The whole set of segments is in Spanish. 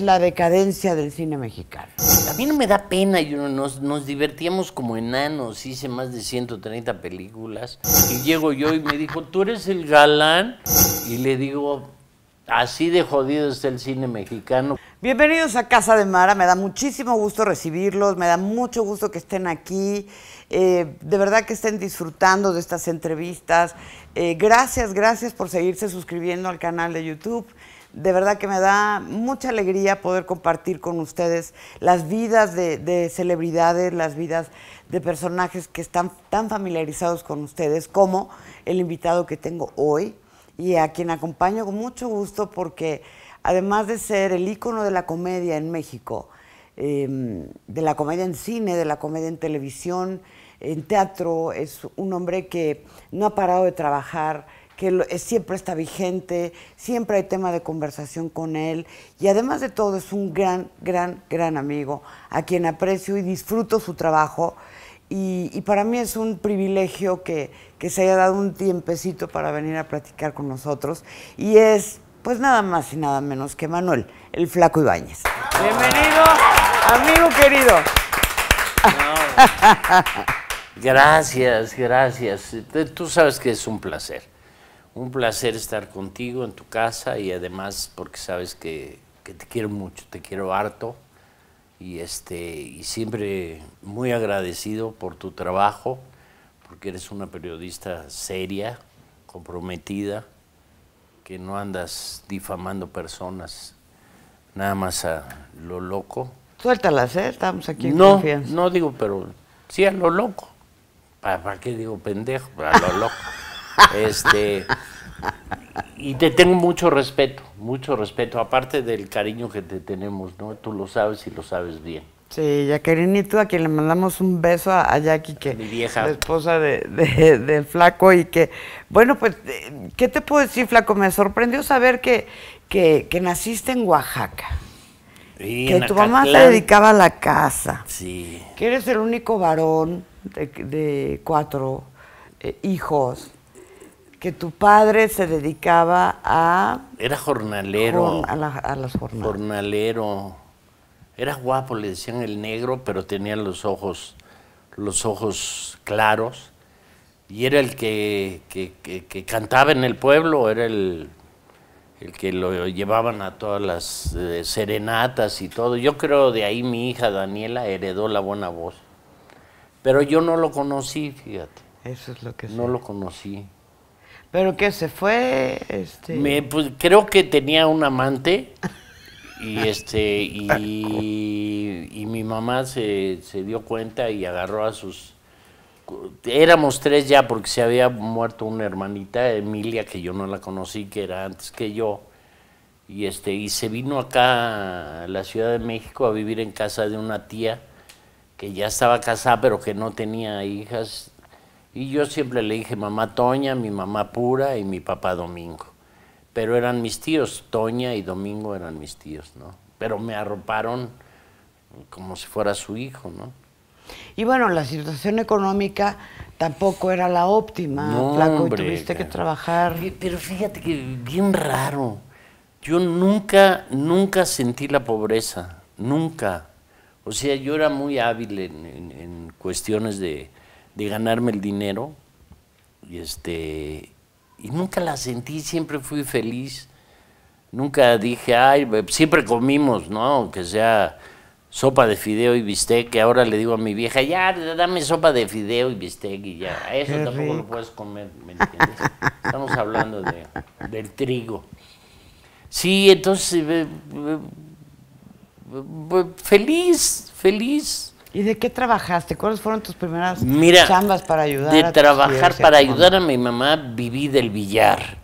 La decadencia del cine mexicano. A mí no me da pena, yo, nos, nos divertíamos como enanos, hice más de 130 películas. Y llego yo y me dijo, ¿tú eres el galán? Y le digo, así de jodido está el cine mexicano. Bienvenidos a Casa de Mara, me da muchísimo gusto recibirlos, me da mucho gusto que estén aquí, eh, de verdad que estén disfrutando de estas entrevistas. Eh, gracias, gracias por seguirse suscribiendo al canal de YouTube de verdad que me da mucha alegría poder compartir con ustedes las vidas de, celebridades, las vidas de personajes que están tan familiarizados con ustedes como el invitado que tengo hoy y a quien acompaño con mucho gusto porque además de ser el ícono de la comedia en México, em, de la comedia en cine, de la comedia en televisión, en teatro, es un hombre que no ha parado de trabajar que eh, siempre está vigente, siempre hay tema de conversación con él y además de todo es un gran, gran, gran amigo a quien aprecio y disfruto su trabajo y, para mí es un privilegio que, se haya dado un tiempecito para venir a platicar con nosotros y es pues nada más y nada menos que Manuel, el flaco Ibáñez. Bienvenido, amigo querido. Gracias, gracias. Tú sabes que es un placer. Un placer estar contigo en tu casa y además porque sabes que, te quiero mucho, te quiero harto y, este, y siempre muy agradecido por tu trabajo, porque eres una periodista seria, comprometida, que no andas difamando personas nada más a lo loco. Suéltalas, ¿eh? Estamos aquí en no, confianza. No, digo, pero sí a lo loco. ¿Para, para qué digo pendejo? A lo loco. Este, y te tengo mucho respeto, mucho respeto, aparte del cariño que te tenemos, ¿no? Tú lo sabes y lo sabes bien. Sí, tú a quien le mandamos un beso a, Jackie, que Mi vieja. la esposa de, del flaco, y que, bueno, pues, eh, ¿qué te puedo decir, flaco? Me sorprendió saber que, que, naciste en Oaxaca. que tu mamá se dedicaba a la casa. Sí. Que eres el único varón de, cuatro eh, hijos que tu padre se dedicaba a... Era jornalero. a, las Jornalero. Era guapo, le decían el negro, pero tenía los ojos, los ojos claros. Y era el que, cantaba en el pueblo, era el, el que lo llevaban a todas las eh, serenatas y todo. Yo creo de ahí mi hija Daniela heredó la buena voz. Pero yo no lo conocí, fíjate. Eso es lo que No lo conocí. ¿Pero qué se fue? Este... Me, pues, creo que tenía un amante y este y, mi mamá se, se, dio cuenta y agarró a sus éramos tres ya porque se había muerto una hermanita Emilia que yo no la conocí que era antes que yo y este y se vino acá a la Ciudad de México a vivir en casa de una tía que ya estaba casada pero que no tenía hijas y yo siempre le dije mamá Toña, mi mamá Pura y mi papá Domingo. Pero eran mis tíos, Toña y Domingo eran mis tíos, ¿no? Pero me arroparon como si fuera su hijo, ¿no? Y bueno, la situación económica tampoco era la óptima, no, tuviste que trabajar. Pero fíjate que bien raro. Yo nunca, nunca sentí la pobreza, nunca. O sea, yo era muy hábil en cuestiones de, de ganarme el dinero. Y, este, y nunca la sentí, siempre fui feliz. Nunca dije, ay, siempre comimos, ¿no? que sea sopa de fideo y bistec, que ahora le digo a mi vieja, ya, dame sopa de fideo y bistec y ya. Ah, Eso tampoco lo puedes comer, ¿me entiendes? Estamos hablando del trigo. Sí, entonces, eh, eh, eh, feliz, feliz. ¿Y de qué trabajaste? ¿Cuáles fueron tus primeras chambas para ayudar? De trabajar para ayudar a mi mamá viví del billar.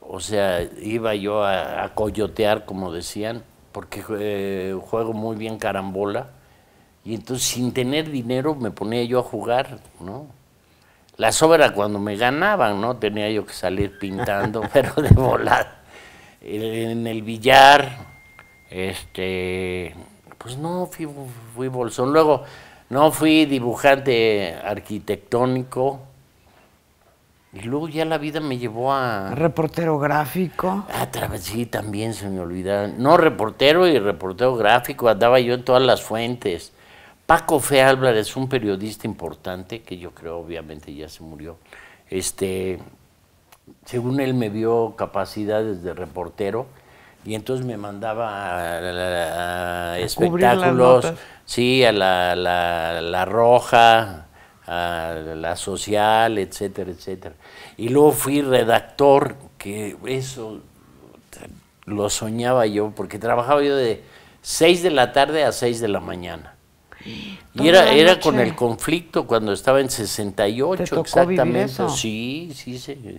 O sea, iba yo a, coyotear, como decían, porque eh, juego muy bien carambola. Y entonces sin tener dinero me ponía yo a jugar, ¿no? La sobra cuando me ganaban, ¿no? Tenía yo que salir pintando, pero de volar. En el billar, este pues no, fui, bolsón. Luego, no fui dibujante arquitectónico. Y luego ya la vida me llevó a... ¿Reportero gráfico? A sí, también se me olvidaba. No, reportero y reportero gráfico, andaba yo en todas las fuentes. Paco Fe es un periodista importante, que yo creo obviamente ya se murió, este, según él me vio capacidades de reportero y entonces me mandaba a, espectáculos, sí, a la, roja, a la social, etcétera, etcétera. Y luego fui redactor, que eso lo soñaba yo, porque trabajaba yo de 6 de la tarde a 6 de la mañana. Y era, era con el conflicto cuando estaba en 68, exactamente. Sí, sí, sí.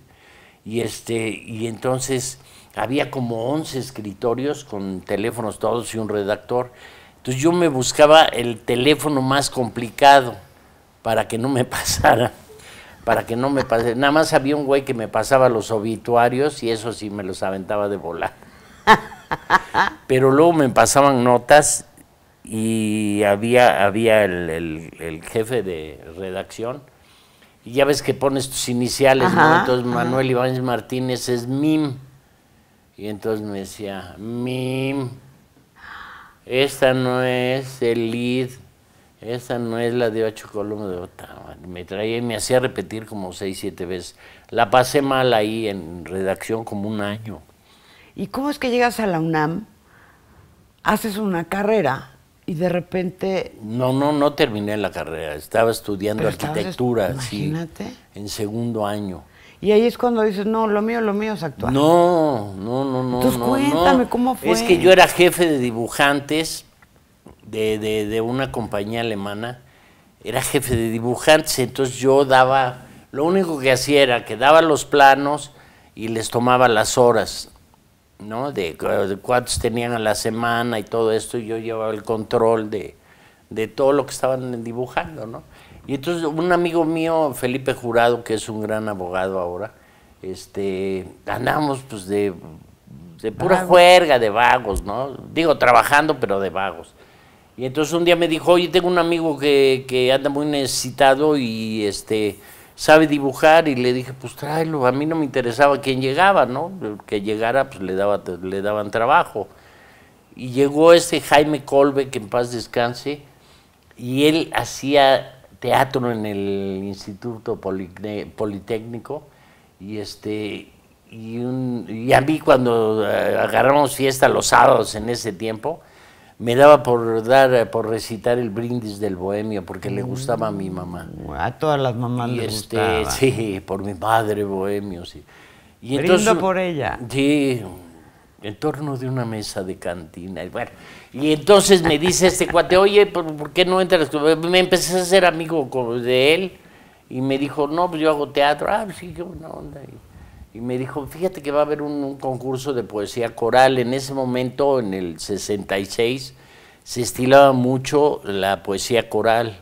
Y este, y entonces había como 11 escritorios con teléfonos todos y un redactor. Entonces yo me buscaba el teléfono más complicado para que no me pasara, para que no me pasara. Nada más había un güey que me pasaba los obituarios y eso sí me los aventaba de volar. Pero luego me pasaban notas y había, había el, jefe de redacción. Y ya ves que pones tus iniciales, ¿no? Entonces Manuel Iván Martínez es MIM. Y entonces me decía, Mim, esta no es el lead, esta no es la de ocho columnas de Otama. Me traía y me hacía repetir como seis, siete veces. La pasé mal ahí en redacción como un año. ¿Y cómo es que llegas a la UNAM, haces una carrera y de repente... No, no, no terminé la carrera. Estaba estudiando arquitectura, en segundo año. Y ahí es cuando dices, no, lo mío, lo mío es actuar. No, no, no, no. Entonces cuéntame cómo fue. Es que yo era jefe de dibujantes de, una compañía alemana. Era jefe de dibujantes, entonces yo daba, lo único que hacía era que daba los planos y les tomaba las horas. ¿no? De, cuántos tenían a la semana y todo esto, y yo llevaba el control de, de todo lo que estaban dibujando, ¿no? Y entonces un amigo mío, Felipe Jurado, que es un gran abogado ahora, este, andamos pues de, de pura juerga, de vagos, ¿no? Digo, trabajando, pero de vagos. Y entonces un día me dijo, oye, tengo un amigo que, que anda muy necesitado y este sabe dibujar y le dije, pues tráelo, a mí no me interesaba quién llegaba, ¿no? que llegara, pues le, daba, le daban trabajo. Y llegó este Jaime Colbe, que en paz descanse, y él hacía teatro en el Instituto Politécnico y este y, un, a mí cuando eh, agarramos fiesta los sábados en ese tiempo me daba por dar eh, por recitar el brindis del bohemio porque le gustaba a mi mamá. Mm, a todas las mamás le este, gustaba. Sí, por mi padre bohemio, sí. Y Brindo por ella. Sí, en torno de una mesa de cantina. Y bueno, y entonces me dice este cuate, oye, ¿por, qué no entras? Me empecé a ser amigo de él y me dijo, no, pues yo hago teatro. Ah, sí, qué onda. Y, me dijo, fíjate que va a haber un, concurso de poesía coral. En ese momento, en el 66, se estilaba mucho la poesía coral,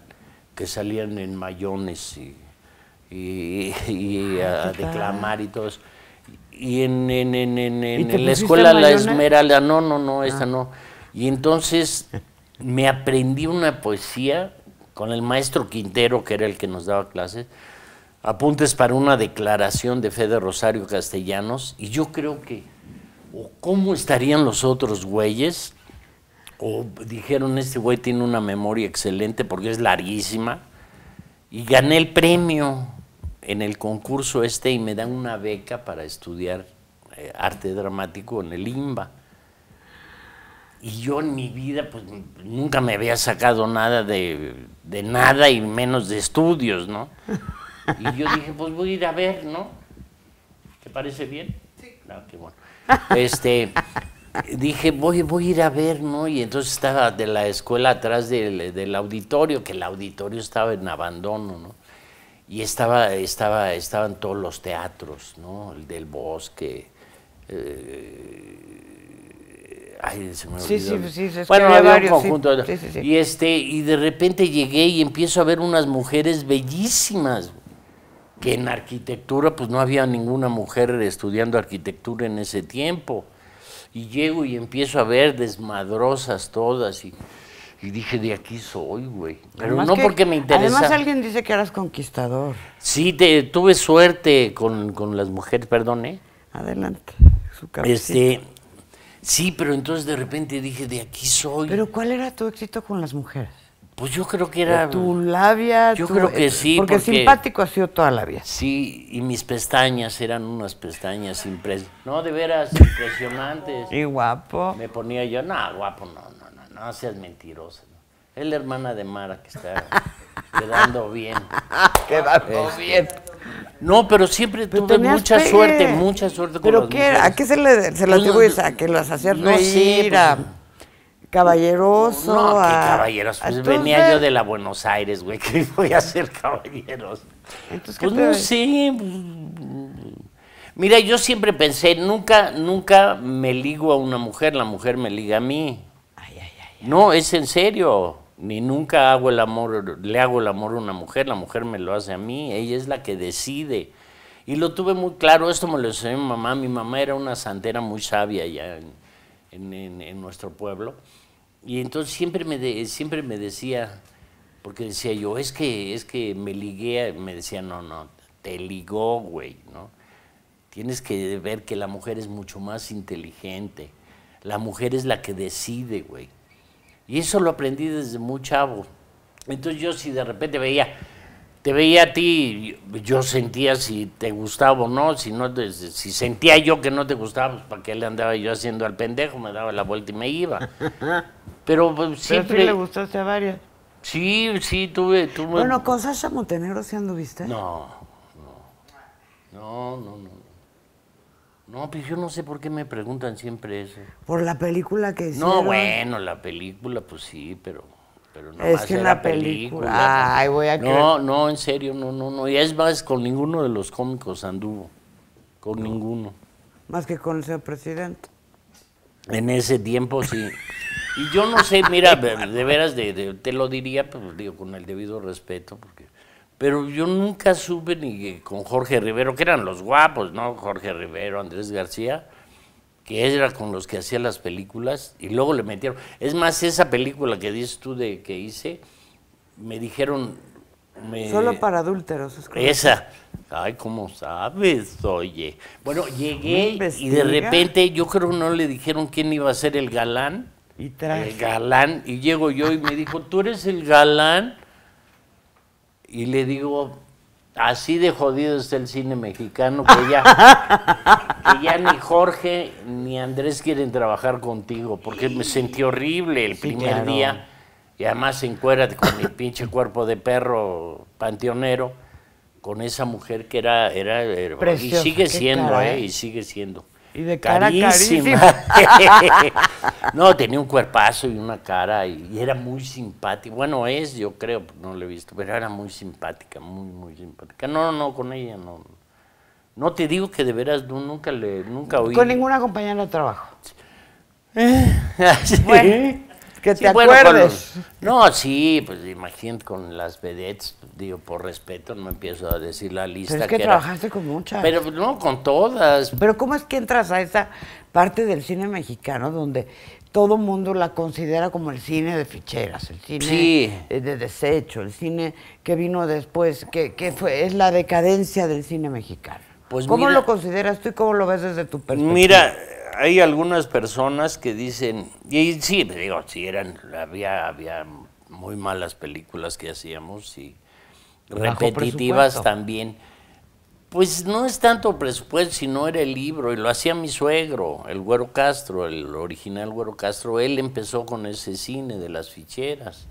que salían en mayones y, ah, a, a declamar y todo eso y en, en, en, en la escuela La Esmeralda, no, no, no, esta ah. no. Y entonces me aprendí una poesía con el maestro Quintero, que era el que nos daba clases, apuntes para una declaración de fe de Rosario Castellanos, y yo creo que, o cómo estarían los otros güeyes, o dijeron, este güey tiene una memoria excelente porque es larguísima, y gané el premio en el concurso este y me dan una beca para estudiar eh, arte dramático en el IMBA. Y yo en mi vida pues nunca me había sacado nada de, nada y menos de estudios, ¿no? Y yo dije, pues voy a ir a ver, ¿no? ¿Te parece bien? Sí. claro ah, qué bueno. Este, dije, voy, voy a ir a ver, ¿no? Y entonces estaba de la escuela atrás del auditorio, que el auditorio estaba en abandono, ¿no? y estaba, estaba, estaban todos los teatros, ¿no? El del bosque. Eh, ay, se me Sí, sí, bueno, había un conjunto. Y, este, y de repente llegué y empiezo a ver unas mujeres bellísimas, que en arquitectura, pues no había ninguna mujer estudiando arquitectura en ese tiempo. Y llego y empiezo a ver desmadrosas todas y y dije, de aquí soy, güey. Pero no porque me interesa. Además alguien dice que eras conquistador. Sí, te, tuve suerte con, las mujeres, perdón, ¿eh? Adelante, su este, Sí, pero entonces de repente dije, de aquí soy. ¿Pero cuál era tu éxito con las mujeres? Pues yo creo que era... Tu labia... Yo creo que sí. Porque, porque, simpático ha sido toda la vida. Sí, y mis pestañas eran unas pestañas impresionantes. No, de veras, impresionantes. y guapo. Me ponía yo, no, guapo no, no. No seas mentirosa. Es la hermana de Mara que está quedando bien. quedando este, bien. No, pero siempre tuve mucha suerte, mucha suerte con ¿Pero qué, ¿A qué se le, se pues ¿A que las hacías no reír? Pues, a, No, a, caballeros? Pues venía yo de la Buenos Aires, güey, que voy a ser caballeros. pues no sé. Pues, mira, yo siempre pensé, nunca, nunca me ligo a una mujer, la mujer me liga a mí. No, es en serio. Ni nunca hago el amor, le hago el amor a una mujer, la mujer me lo hace a mí, ella es la que decide. Y lo tuve muy claro, esto me lo decía mi mamá. Mi mamá era una santera muy sabia allá en, nuestro pueblo. Y entonces siempre me, siempre me decía, porque decía yo, es que, es que me ligué, me decía, no, no, te ligó, güey, ¿no? Tienes que ver que la mujer es mucho más inteligente. La mujer es la que decide, güey. Y eso lo aprendí desde muy chavo. Entonces yo si de repente veía, te veía a ti, yo sentía si te gustaba o no, si, no si sentía yo que no te gustaba, pues para qué le andaba yo haciendo al pendejo, me daba la vuelta y me iba. Pero pues, siempre... le gustaste a varias. Sí, sí, tuve... tuve... Bueno, con Sasha Montenegro si anduviste. No, no, no, no. no. No, pues yo no sé por qué me preguntan siempre eso. Por la película que es. No, bueno, la película, pues sí, pero. pero no es que la película. Ay, voy a No, no, en serio, no, no, no. Y es más, con ninguno de los cómicos anduvo. Con ninguno. Más que con el señor presidente. En ese tiempo sí. Y yo no sé, mira, de veras, te lo diría, pues digo, con el debido respeto, porque pero yo nunca supe ni con Jorge Rivero, que eran los guapos, ¿no? Jorge Rivero, Andrés García, que era con los que hacía las películas y luego le metieron. Es más, esa película que dices tú de que hice, me dijeron. Solo para adúlteros. esa. Ay, ¿cómo sabes? Oye. Bueno, llegué y de repente yo creo que no le dijeron quién iba a ser el galán. Y traje. El galán. Y llego yo y me dijo, ¿tú eres el galán? Y le digo, así de jodido está el cine mexicano que ya, que ya ni Jorge ni Andrés quieren trabajar contigo, porque me sentí horrible el primer día. Y además encuérdate con mi pinche cuerpo de perro panteonero, con esa mujer que era... era, y sigue siendo, ¿eh? ¿eh? Y sigue siendo. Y de cara carísima. no, tenía un cuerpazo y una cara y, era muy simpática. Bueno, es, yo creo, no lo he visto, pero era muy simpática, muy, muy simpática. No, no, no, con ella no. No te digo que de veras nunca le, nunca oí. Con ninguna compañera de trabajo. Ah, que te acuerdes. no, sí, pues imagínate con las vedettes, digo, por respeto, no empiezo a decir la lista. Pero es que, trabajaste con muchas. Pero no, con todas. Pero ¿cómo es que entras a esa parte del cine mexicano donde todo mundo la considera como el cine de ficheras, el cine eh, de desecho, el cine que vino después, que, que fue, es la decadencia del cine mexicano? Pues ¿Cómo lo consideras tú y cómo lo ves desde tu perspectiva? Mira, hay algunas personas que dicen, y sí, digo, sí, eran, había, había muy malas películas que hacíamos y repetitivas también. Pues no es tanto presupuesto, sino era el libro, y lo hacía mi suegro, el Güero Castro, el original Güero Castro. Él empezó con ese cine de las ficheras.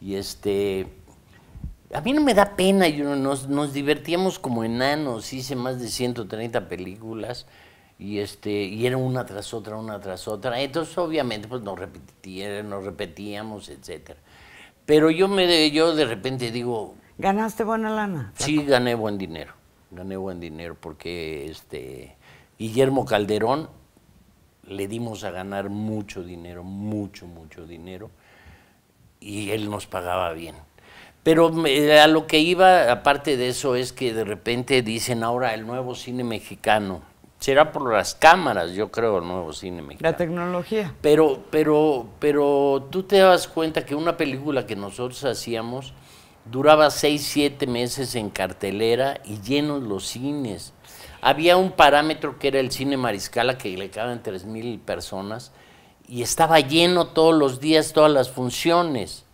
Y este a mí no me da pena, yo, nos, divertíamos como enanos, hice más de 130 películas y este y era una tras otra, una tras otra. Entonces obviamente pues nos repetíamos, nos repetíamos, etcétera. Pero yo me yo de repente digo, ¿ganaste buena lana? Sí, gané buen dinero. Gané buen dinero porque este Guillermo Calderón le dimos a ganar mucho dinero, mucho mucho dinero y él nos pagaba bien pero eh, a lo que iba, aparte de eso, es que de repente dicen ahora el nuevo cine mexicano. Será por las cámaras, yo creo, el nuevo cine mexicano. La tecnología. Pero, pero, pero tú te das cuenta que una película que nosotros hacíamos duraba seis, siete meses en cartelera y llenos los cines. Había un parámetro que era el cine Mariscala, que le caben tres mil personas, y estaba lleno todos los días, todas las funciones.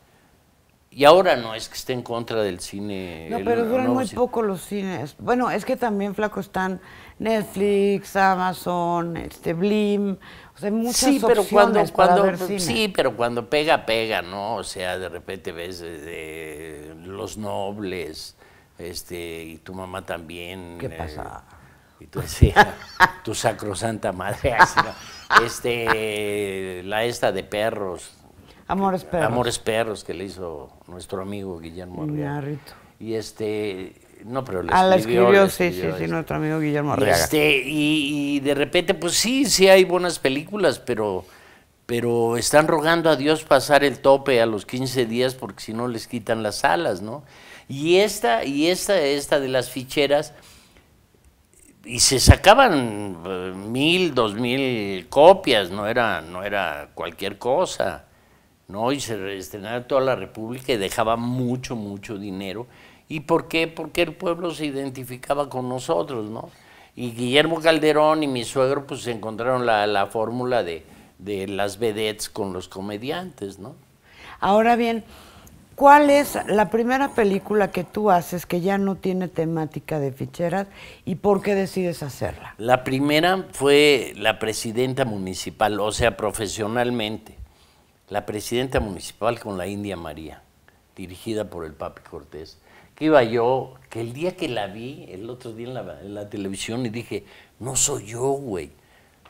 Y ahora no es que esté en contra del cine. No, pero duran muy poco los cines. Bueno, es que también, flaco, están Netflix, Amazon, este Blim. O sea, muchas sí, pero cuando, cuando, Sí, pero cuando pega, pega, ¿no? O sea, de repente ves Los Nobles, este, y tu mamá también. ¿Qué eh, pasa? y tú decías tu sacrosanta madre. este, la esta de perros Amores Perros. Amores Perros, que le hizo nuestro amigo Guillermo Arriaga. Y este, no, pero le escribió, ah, la escribió, sí, sí, sí, este, nuestro amigo Guillermo Arriaga. Este, y, de repente, pues sí, sí hay buenas películas, pero, pero están rogando a Dios pasar el tope a los 15 días porque si no les quitan las alas, ¿no? Y esta, y esta, esta de las ficheras, y se sacaban eh, mil, dos mil copias, no era, no era cualquier cosa. ¿no? Y se estrenaba toda la República y dejaba mucho, mucho dinero. ¿Y por qué? Porque el pueblo se identificaba con nosotros, ¿no? Y Guillermo Calderón y mi suegro pues encontraron la, fórmula de, de las vedettes con los comediantes, ¿no? Ahora bien, ¿Cuál es la primera película que tú haces que ya no tiene temática de ficheras y por qué decides hacerla? La primera fue La Presidenta Municipal, o sea, profesionalmente la presidenta municipal con la India María, dirigida por el Papi Cortés, que iba yo, que el día que la vi, el otro día en la, televisión, y dije, no soy yo, güey.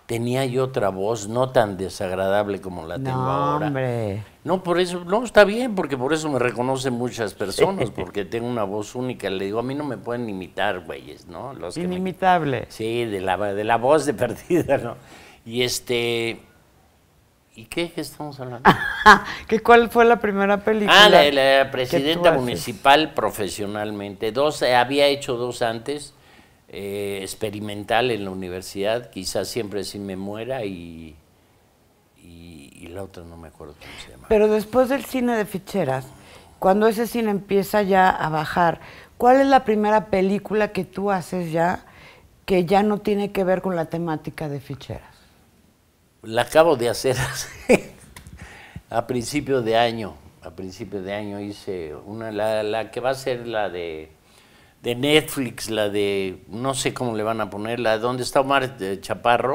Tenía yo otra voz, no tan desagradable como la tengo no, ahora. Hombre. No, por eso, no, está bien, porque por eso me reconocen muchas personas, porque tengo una voz única. Le digo, a mí no me pueden imitar, güeyes, ¿no? Los Inimitable. Sí, de la, de la voz de perdida, ¿no? Y este, ¿Y qué, estamos hablando? ¿Qué, ¿Cuál fue la primera película? Ah, la, la presidenta municipal profesionalmente. Dos, eh, había hecho dos antes, eh, experimental en la universidad, quizás siempre si me muera y, y, la otra no me acuerdo cómo se llama. Pero después del cine de ficheras, cuando ese cine empieza ya a bajar, ¿cuál es la primera película que tú haces ya que ya no tiene que ver con la temática de ficheras? la acabo de hacer a principio de año. A principio de año hice una, la, que va a ser la de, Netflix, la de, no sé cómo le van a poner, la de donde está Omar eh, Chaparro.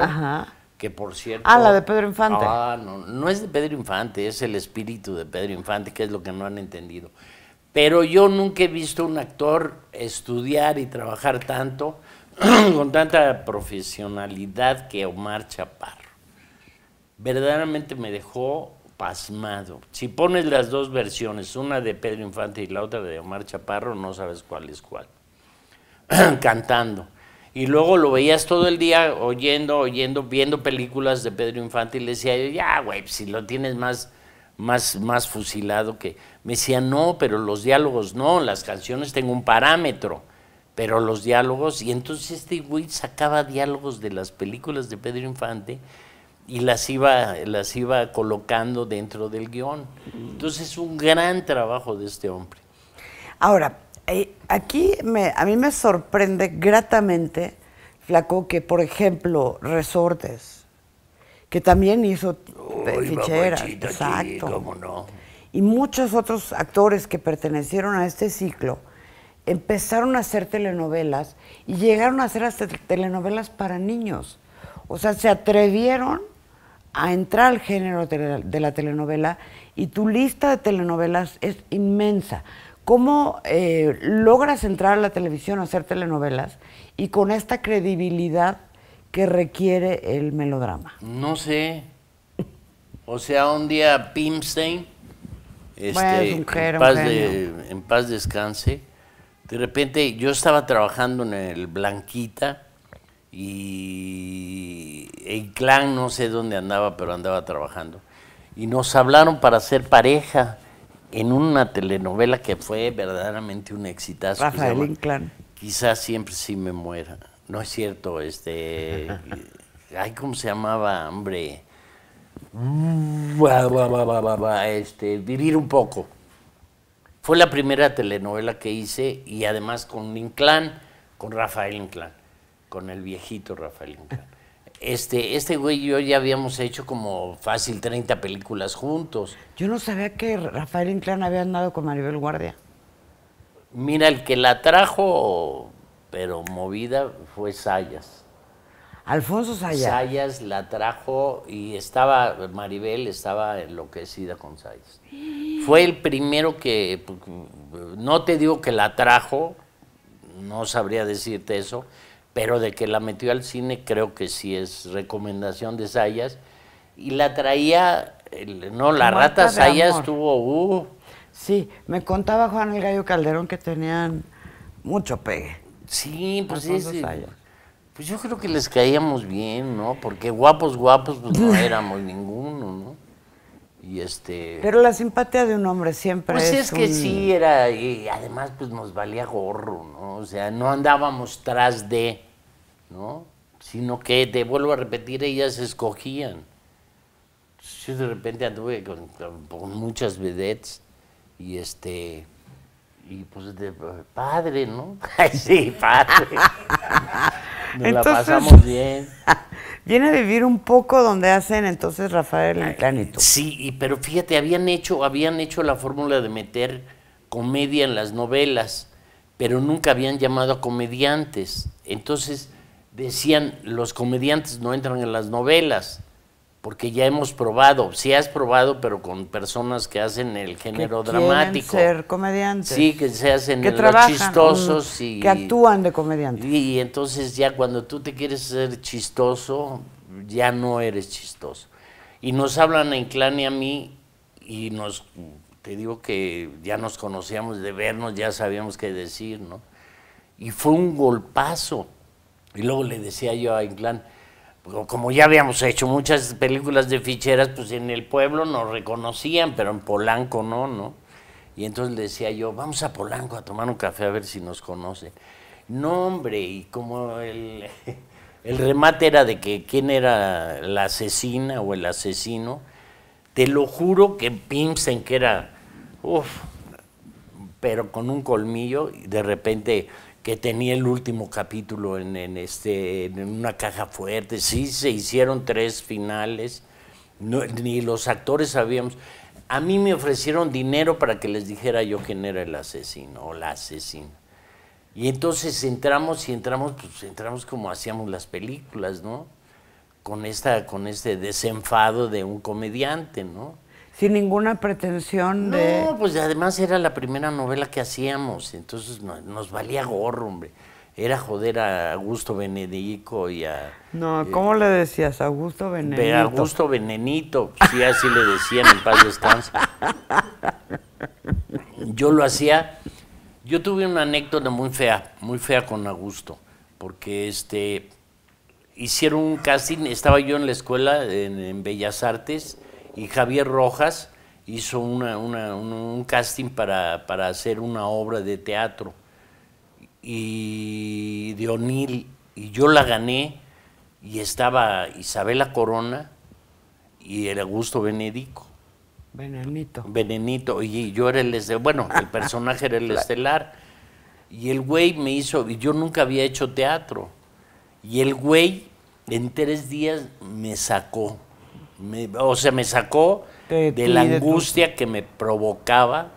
Que por cierto. Ah, la de Pedro Infante. Ah, no, no es de Pedro Infante, es el espíritu de Pedro Infante, que es lo que no han entendido. Pero yo nunca he visto un actor estudiar y trabajar tanto, con tanta profesionalidad que Omar Chaparro verdaderamente me dejó pasmado. Si pones las dos versiones, una de Pedro Infante y la otra de Omar Chaparro, no sabes cuál es cuál. Cantando. Y luego lo veías todo el día oyendo, oyendo, viendo películas de Pedro Infante y le decía yo, ya, güey, si lo tienes más, más, más fusilado que... Me decía, no, pero los diálogos no, las canciones tengo un parámetro, pero los diálogos... Y entonces este güey sacaba diálogos de las películas de Pedro Infante y las iba, las iba colocando dentro del guión. Entonces es un gran trabajo de este hombre. Ahora, eh, aquí me, a mí me sorprende gratamente, Flaco, que por ejemplo Resortes, que también hizo Fichera, exacto. Y muchos otros actores que pertenecieron a este ciclo empezaron a hacer telenovelas y llegaron a hacer hasta telenovelas para niños. O sea, se atrevieron a entrar al género de la telenovela y tu lista de telenovelas es inmensa. ¿Cómo eh, logras entrar a la televisión a hacer telenovelas y con esta credibilidad que requiere el melodrama? No sé. O sea, un día Pimstein, este, en, paz en paz descanse, de repente yo estaba trabajando en el Blanquita, y el clan no sé dónde andaba, pero andaba trabajando. Y nos hablaron para ser pareja en una telenovela que fue verdaderamente un exitazo. Rafael Inclán. Quizás siempre sí me muera. No es cierto, este... ay, ¿cómo se llamaba, hombre? Este, vivir un poco. Fue la primera telenovela que hice y además con Inclán, con Rafael Inclán con el viejito Rafael Inclán. Este, este güey y yo ya habíamos hecho como fácil 30 películas juntos. Yo no sabía que Rafael Inclán había andado con Maribel Guardia. Mira, el que la trajo, pero movida, fue Sayas. Alfonso Sayas. Sayas la trajo y estaba, Maribel estaba enloquecida con Sayas. Fue el primero que, no te digo que la trajo, no sabría decirte eso, pero de que la metió al cine creo que sí es recomendación de Sayas. Y la traía, no, la rata Sayas tuvo... Uh. sí, me contaba Juan el Gallo Calderón que tenían mucho pegue. Sí, pues sí. Pues yo creo que les caíamos bien, ¿no? Porque guapos, guapos, pues no éramos ninguno, ¿no? Este Pero la simpatía de un hombre siempre pues es. es que sí, era. Y además, pues nos valía gorro, ¿no? O sea, no andábamos tras de, ¿no? Sino que, te vuelvo a repetir, ellas escogían. Yo de repente anduve con, muchas vedettes y este. Y pues, padre, ¿no? sí, padre. Nos la pasamos bien. Viene a vivir un poco donde hacen entonces Rafael Sí, pero fíjate, habían hecho, habían hecho la fórmula de meter comedia en las novelas, pero nunca habían llamado a comediantes. Entonces decían, los comediantes no entran en las novelas porque ya hemos probado, sí has probado, pero con personas que hacen el género que dramático. ser comediantes. Sí, que se hacen los chistosos mm, y que actúan de comediante. Y, entonces ya cuando tú te quieres ser chistoso, ya no eres chistoso. Y nos hablan a Inclán y a mí y nos te digo que ya nos conocíamos de vernos, ya sabíamos qué decir, ¿no? Y fue un golpazo. Y luego le decía yo a Inclán, como ya habíamos hecho muchas películas de ficheras, pues en el pueblo nos reconocían, pero en Polanco no, ¿no? Y entonces le decía yo, vamos a Polanco a tomar un café a ver si nos conoce No, hombre, y como el, remate era de que quién era la asesina o el asesino, te lo juro que Pimsen, que era, uff, pero con un colmillo, y de repente que tenía el último capítulo en, este, en una caja fuerte. Sí, se hicieron tres finales, ni los actores sabíamos. A mí me ofrecieron dinero para que les dijera yo quién era el asesino o la asesina. Y entonces entramos y entramos, pues entramos como hacíamos las películas, ¿no? Con, esta, con este desenfado de un comediante, ¿no? sin ninguna pretensión de... No, pues además era la primera novela que hacíamos, entonces nos valía gorro, hombre. Era joder a Augusto Benedico y a... No, eh, ¿cómo le decías? Augusto Benedito. Augusto Venenito, sí, así le decían en paz Descanso. Yo lo hacía... Yo tuve una anécdota muy fea, muy fea con Augusto, porque este hicieron un casting, estaba yo en la escuela en Bellas Artes, y Javier Rojas hizo un, casting para, hacer una obra de teatro y de y yo la gané y estaba Isabela Corona y el Augusto Benedico. Venenito. Venenito. Y yo era el estelar, bueno, el personaje era el estelar. Y el güey me hizo, y yo nunca había hecho teatro. Y el güey en tres días me sacó o se me sacó de, la angustia que me provocaba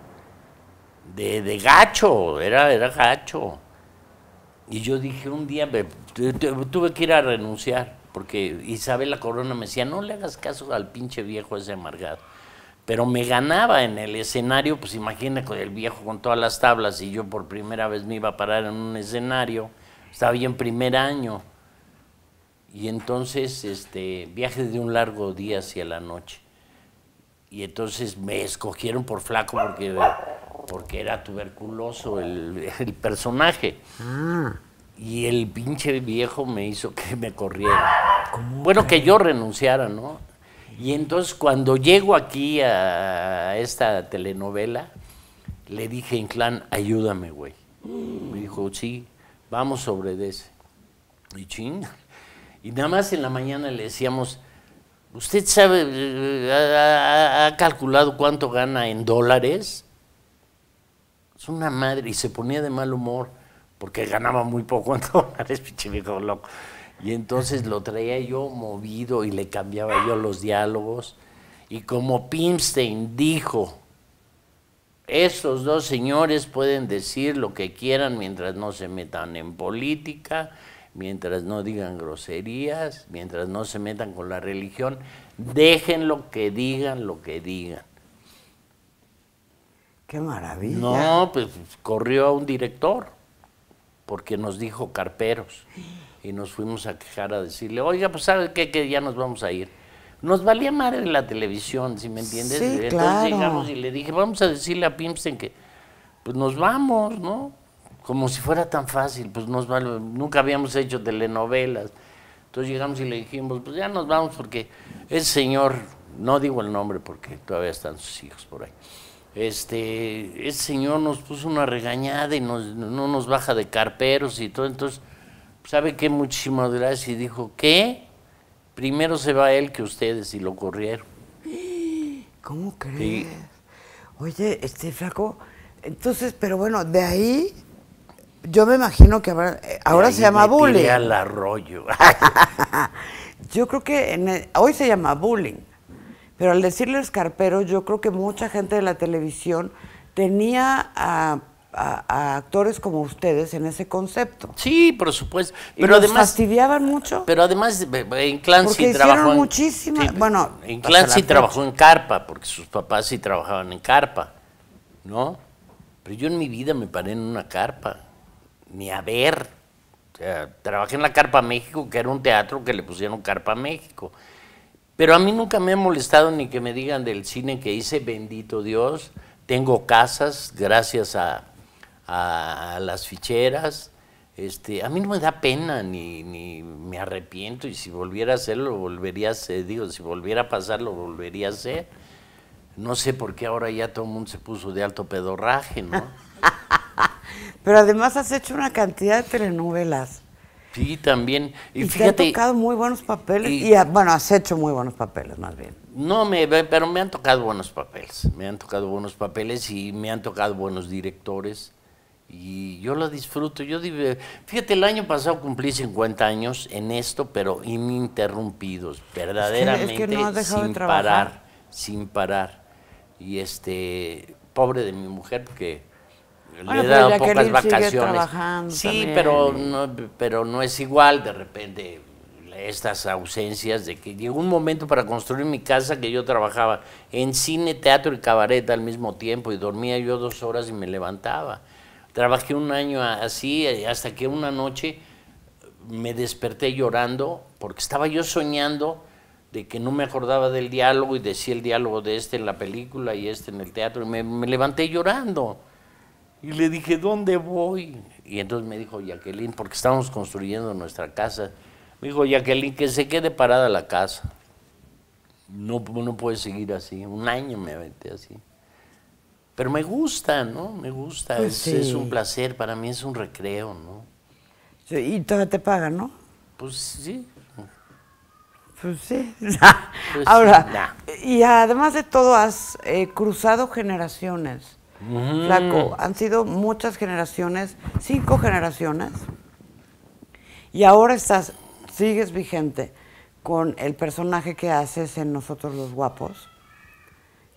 de, gacho, era, era gacho. Y yo dije un día, tuve que ir a renunciar, porque Isabel La Corona me decía, no le hagas caso al pinche viejo ese amargado. Pero me ganaba en el escenario, pues imagina con el viejo con todas las tablas y yo por primera vez me iba a parar en un escenario, estaba bien en primer año y entonces este, viaje de un largo día hacia la noche. Y entonces me escogieron por flaco porque, porque era tuberculoso el, personaje. Ah. Y el pinche viejo me hizo que me corriera. Bueno, que yo renunciara, ¿no? Y entonces cuando llego aquí a esta telenovela, le dije, Inclán, ayúdame, güey. Me dijo, sí, vamos sobre ese. Y ching y nada más en la mañana le decíamos, ¿usted sabe, eh, eh, ha, calculado cuánto gana en dólares? Es una madre, y se ponía de mal humor porque ganaba muy poco en dólares, pinche viejo loco. Y entonces lo traía yo movido y le cambiaba yo los diálogos. Y como Pimstein dijo, esos dos señores pueden decir lo que quieran mientras no se metan en política, mientras no digan groserías, mientras no se metan con la religión, lo que digan lo que digan. Qué maravilla. No, pues corrió a un director porque nos dijo carperos y nos fuimos a quejar a decirle, oiga, pues ¿sabes qué, que ya nos vamos a ir. Nos valía en la televisión, si me entiendes. llegamos y le dije, vamos a decirle a pimpsen que pues nos vamos, ¿no? como si fuera tan fácil, pues nos nunca habíamos hecho telenovelas. Entonces llegamos y le dijimos, pues ya nos vamos porque el señor, no digo el nombre porque todavía están sus hijos por ahí, este, ese señor nos puso una regañada y no nos baja de carperos y todo, entonces, ¿sabe qué? Muchísimas gracias y dijo, ¿qué? Primero se va él que ustedes y lo corrieron. ¿Cómo crees? Oye, este flaco, entonces, pero bueno, de ahí yo me imagino que eh, ahora se llama bullying. al arroyo. yo creo que en hoy se llama bullying, pero al decirle escarpero, yo creo que mucha gente de la televisión tenía a, actores como ustedes en ese concepto. Sí, por supuesto. Pero además fastidiaban mucho. Pero además eh, en Clancy trabajó en, sí, bueno, en trabajó en carpa porque sus papás sí trabajaban en carpa, ¿no? Pero yo en mi vida me paré en una carpa ni a ver. trabajé en la Carpa México, que era un teatro que le pusieron Carpa México. Pero a mí nunca me ha molestado ni que me digan del cine que hice, bendito Dios. Tengo casas gracias a, a, las ficheras. Este, a mí no me da pena ni, me arrepiento y si volviera a hacerlo, volvería a hacer, digo, si volviera a pasar, lo volvería a hacer. No sé por qué ahora ya todo el mundo se puso de alto pedorraje, ¿no? Pero además has hecho una cantidad de telenovelas. Sí, también. Y, te han tocado muy buenos papeles. Y, bueno, has hecho muy buenos papeles, más bien. No, me, pero me han tocado buenos papeles. Me han tocado buenos papeles y me han tocado buenos directores. Y yo lo disfruto. Yo Fíjate, el año pasado cumplí 50 años en esto, pero ininterrumpidos, verdaderamente sin parar, sin parar. Y este, pobre de mi mujer, porque le he dado pocas vacaciones. Sí, pero no, pero no es igual de repente estas ausencias de que llegó un momento para construir mi casa que yo trabajaba en cine, teatro y cabaret al mismo tiempo y dormía yo dos horas y me levantaba. Trabajé un año así eh, hasta que una noche me desperté llorando porque estaba yo soñando de que no me acordaba del diálogo y decía el diálogo de este en la película y este en el teatro y me levanté llorando. Y le dije, ¿dónde voy? Y entonces me dijo, Jacqueline, porque estamos construyendo nuestra casa. Me dijo, Jacqueline, que se quede parada la casa. No, no puede seguir así. Un año me aventé así. Pero me gusta, ¿no? Me gusta. Pues es, un placer, para mí es un recreo, ¿no? y todavía te pagan, ¿no? Pues sí. Pues sí. Pues Ahora, y además de todo, has eh, cruzado generaciones. Flaco, han sido muchas generaciones, cinco generaciones, y ahora estás, sigues vigente con el personaje que haces en Nosotros los Guapos,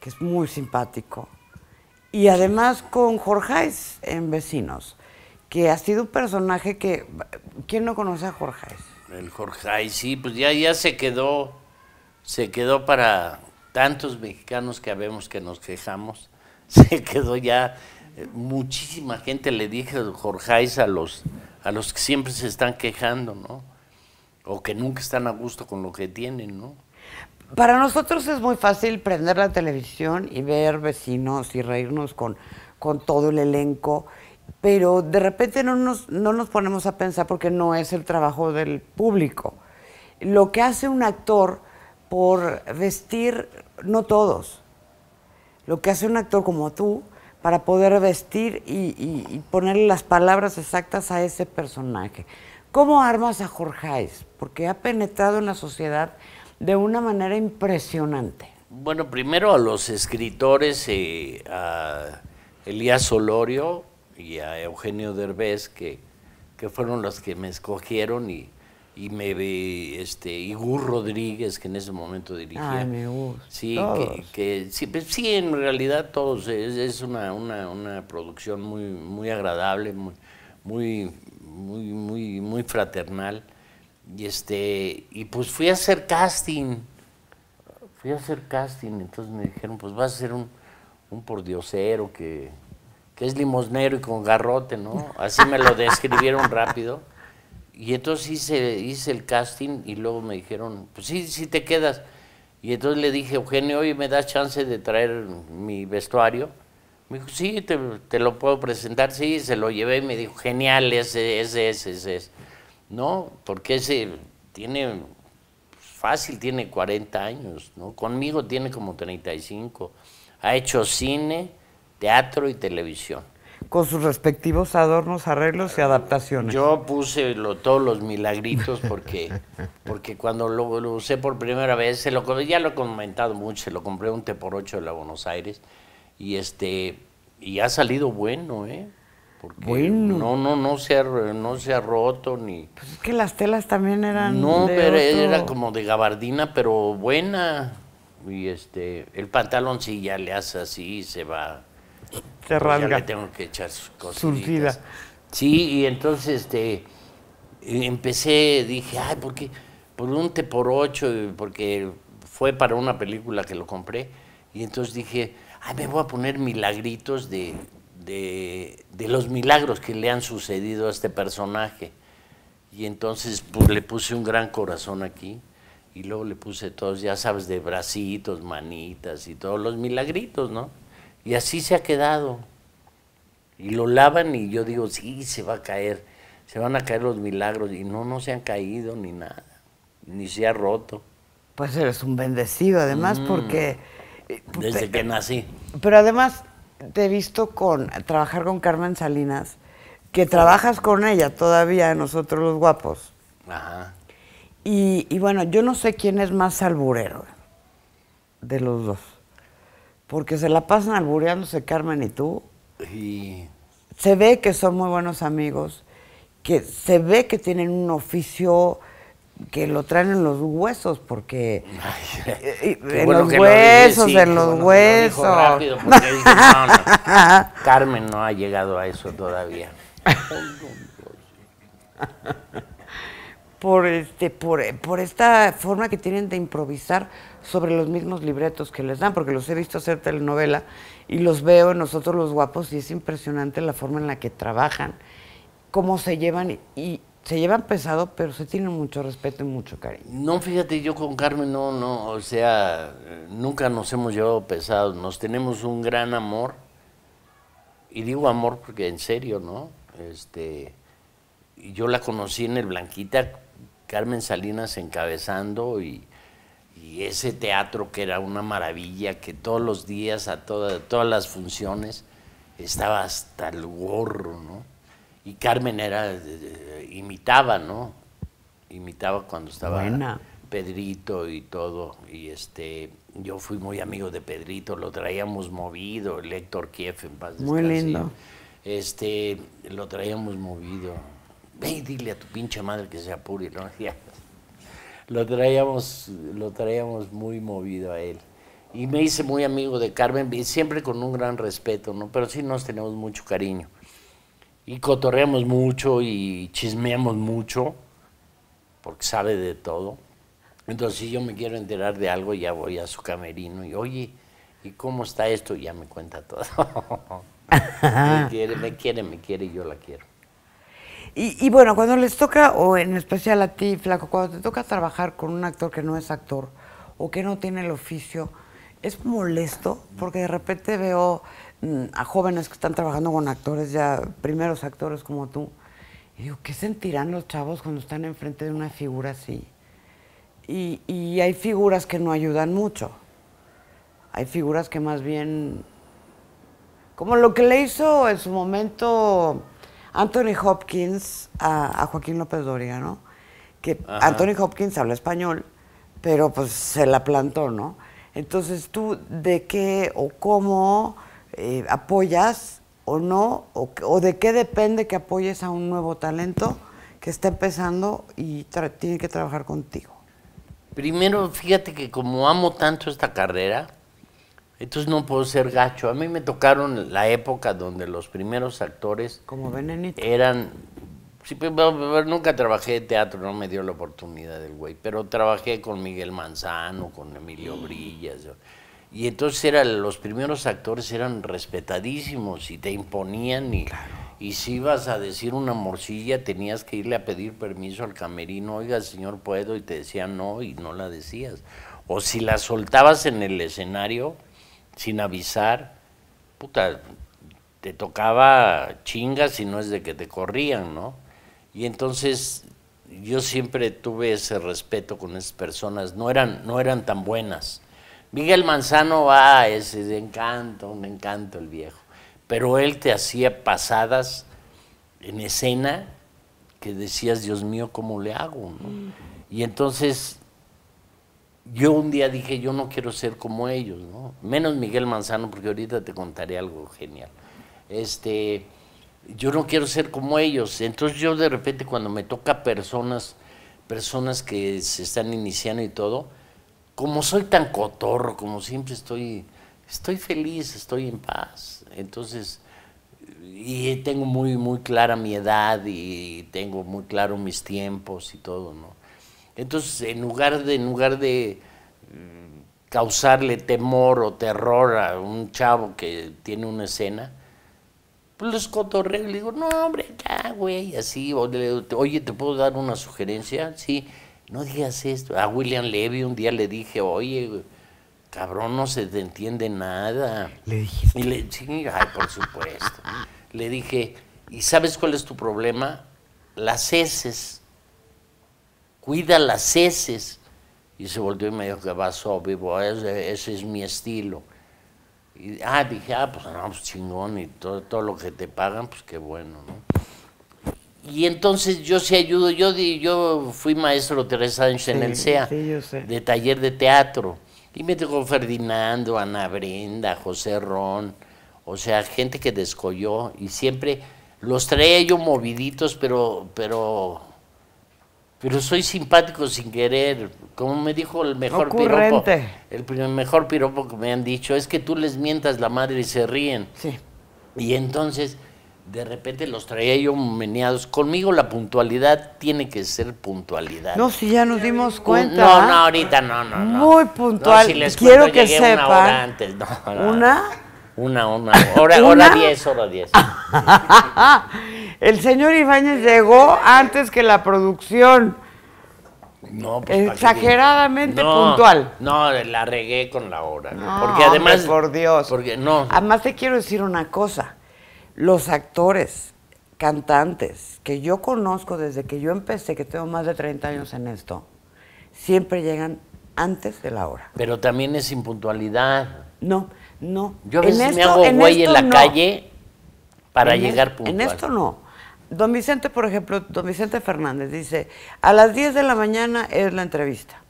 que es muy simpático, y además con Hayes en Vecinos, que ha sido un personaje que, ¿quién no conoce a Hayes? El Hayes, sí, pues ya, ya se quedó, se quedó para tantos mexicanos que habemos que nos quejamos se quedó ya eh, muchísima gente le dije a los a los que siempre se están quejando, ¿no? O que nunca están a gusto con lo que tienen, ¿no? Para nosotros es muy fácil prender la televisión y ver vecinos y reírnos con, todo el elenco, pero de repente no nos, no nos ponemos a pensar porque no es el trabajo del público. Lo que hace un actor por vestir, no todos, lo que hace un actor como tú para poder vestir y, ponerle las palabras exactas a ese personaje. ¿Cómo armas a Jorge? Porque ha penetrado en la sociedad de una manera impresionante. Bueno, primero a los escritores, eh, a Elías Solorio y a Eugenio Derbez, que, que fueron los que me escogieron y, y me vi este Rodríguez que en ese momento dirigía. Sí, que, pues, sí, en realidad todos es, una, una, una, producción muy muy agradable, muy muy muy muy fraternal y este y pues fui a hacer casting. Fui a hacer casting, entonces me dijeron, pues vas a ser un un pordiosero que es limosnero y con garrote, ¿no? Así me lo describieron rápido y entonces hice, hice el casting y luego me dijeron, pues sí, sí te quedas. Y entonces le dije, Eugenio, hoy ¿me das chance de traer mi vestuario? Me dijo, sí, te, te lo puedo presentar, sí, se lo llevé y me dijo, genial, ese, es, ese, es. No, porque ese tiene, pues, fácil, tiene 40 años, ¿no? Conmigo tiene como 35. Ha hecho cine, teatro y televisión con sus respectivos adornos, arreglos y adaptaciones. Yo puse todos los milagritos porque, porque cuando lo, usé por primera vez, se lo, ya lo he comentado mucho, se lo compré un T por 8 de la Buenos Aires y este y ha salido bueno, ¿eh? Porque bueno. no, no, no se ha, no se ha roto ni. Pues es que las telas también eran. No, pero era como de gabardina, pero buena. Y este, el pantalón sí ya le hace así se va se pues tengo que echar sus cosas. Sí, y entonces este, empecé, dije, ay, porque Por un te por ocho, porque fue para una película que lo compré. Y entonces dije, ay, me voy a poner milagritos de, de, de los milagros que le han sucedido a este personaje. Y entonces pues, le puse un gran corazón aquí y luego le puse todos, ya sabes, de bracitos, manitas y todos los milagritos, ¿no? Y así se ha quedado. Y lo lavan y yo digo, sí, se va a caer, se van a caer los milagros. Y no, no se han caído ni nada, ni se ha roto. Pues eres un bendecido, además, mm. porque... Eh, pues, Desde que nací. Pero además te he visto con trabajar con Carmen Salinas, que trabajas con ella todavía, nosotros los guapos. Ajá. Y, y bueno, yo no sé quién es más alburero de los dos. Porque se la pasan albureándose Carmen y tú. Y... Se ve que son muy buenos amigos, que se ve que tienen un oficio que lo traen en los huesos, porque en, los huesos, en los huesos, en los huesos. Carmen no ha llegado a eso todavía. por, este, por, por, esta forma que tienen de improvisar sobre los mismos libretos que les dan, porque los he visto hacer telenovela y los veo en nosotros los guapos y es impresionante la forma en la que trabajan, cómo se llevan y se llevan pesado, pero se tienen mucho respeto y mucho cariño. No, fíjate, yo con Carmen no, no, o sea, nunca nos hemos llevado pesados, nos tenemos un gran amor, y digo amor porque en serio, ¿no? Este, yo la conocí en el Blanquita Carmen Salinas encabezando y, ese teatro que era una maravilla, que todos los días, a todas las funciones, estaba hasta el gorro, ¿no? Y Carmen era, eh, eh, imitaba, ¿no? Imitaba cuando estaba Pedrito y todo. Y este, yo fui muy amigo de Pedrito, lo traíamos movido, el Héctor Kiev en paz Muy lindo. Este, lo traíamos movido dile a tu pinche madre que sea apure, ¿no? lo traíamos, lo traíamos muy movido a él. Y me hice muy amigo de Carmen, siempre con un gran respeto, ¿no? Pero sí nos tenemos mucho cariño. Y cotorreamos mucho y chismeamos mucho, porque sabe de todo. Entonces, si yo me quiero enterar de algo, ya voy a su camerino y, oye, ¿y cómo está esto? Y ya me cuenta todo. me quiere, me quiere, me quiere y yo la quiero. Y, bueno, cuando les toca, o en especial a ti, Flaco, cuando te toca trabajar con un actor que no es actor o que no tiene el oficio, es molesto porque de repente veo mm, a jóvenes que están trabajando con actores, ya primeros actores como tú, y digo, ¿qué sentirán los chavos cuando están enfrente de una figura así? y hay figuras que no ayudan mucho. Hay figuras que más bien, como lo que le hizo en su momento Anthony Hopkins a, Joaquín López Doria, ¿no? Que Anthony Hopkins habla español, pero pues se la plantó, ¿no? Entonces, ¿tú de qué o cómo eh, apoyas o no, o, o, de qué depende que apoyes a un nuevo talento que está empezando y tiene que trabajar contigo? Primero, fíjate que como amo tanto esta carrera, entonces no puedo ser gacho. A mí me tocaron la época donde los primeros actores Como Benenito. eran... Sí, nunca trabajé de teatro, no me dio la oportunidad del güey, pero trabajé con Miguel Manzano, con Emilio mm. Brillas. Y entonces eran, los primeros actores eran respetadísimos y te imponían y, y si ibas a decir una morcilla tenías que irle a pedir permiso al camerino, oiga señor puedo, y te decían no y no la decías. O si la soltabas en el escenario, sin avisar, puta, te tocaba chingas y no es de que te corrían, ¿no? Y entonces yo siempre tuve ese respeto con esas personas, no eran, no eran tan buenas. Miguel Manzano, va, ah, ese de encanto, un encanto el viejo, pero él te hacía pasadas en escena que decías, Dios mío, ¿cómo le hago? Mm. Y entonces yo un día dije, yo no quiero ser como ellos, ¿no? Menos Miguel Manzano, porque ahorita te contaré algo genial. Este, yo no quiero ser como ellos. Entonces yo de repente cuando me toca personas, personas que se están iniciando y todo, como soy tan cotorro, como siempre estoy, estoy feliz, estoy en paz. Entonces, y tengo muy, muy clara mi edad y tengo muy claro mis tiempos y todo, ¿no? Entonces, en lugar de, en lugar de mm, causarle temor o terror a un chavo que tiene una escena, pues los cotorreo y le digo, no, hombre, ya, güey, así, oye, ¿te puedo dar una sugerencia? Sí, no digas esto. A William Levy un día le dije, oye, cabrón, no se te entiende nada. Le dije Y le, sí, ay, por supuesto. le dije, ¿y sabes cuál es tu problema? Las heces cuida las heces. Y se volvió y me dijo que pasó, vivo, ese, ese es mi estilo. Y ah, dije, ah, pues, pues chingón, y todo, todo lo que te pagan, pues qué bueno, ¿no? Y entonces yo sí ayudo, yo, yo fui maestro tres años en el sea de taller de teatro. Y me tocó Ferdinando, Ana Brenda, José Ron, o sea, gente que descolló y siempre los traía yo moviditos, pero, pero pero soy simpático sin querer. Como me dijo el mejor piropo, el mejor piropo que me han dicho es que tú les mientas la madre y se ríen. Sí. Y entonces, de repente los traía yo meneados. Conmigo la puntualidad tiene que ser puntualidad. No, si ya nos dimos cuenta. No, no, ahorita no, no. Muy puntual. No, si les Quiero que sepan. ¿Una? Una, una. Hora, hora diez, hora diez. El señor Ibáñez llegó antes que la producción. No, pues, Exageradamente puntual. No, la regué con la hora. porque además. por Dios. Porque no. Además, te quiero decir una cosa. Los actores, cantantes que yo conozco desde que yo empecé, que tengo más de 30 años en esto, siempre llegan antes de la hora. Pero también es impuntualidad. No. No. Yo a veces me hago güey en, la calle para llegar puntual. En esto no. Don Vicente, por ejemplo, don Vicente Fernández dice, a las 10 de la mañana es la entrevista.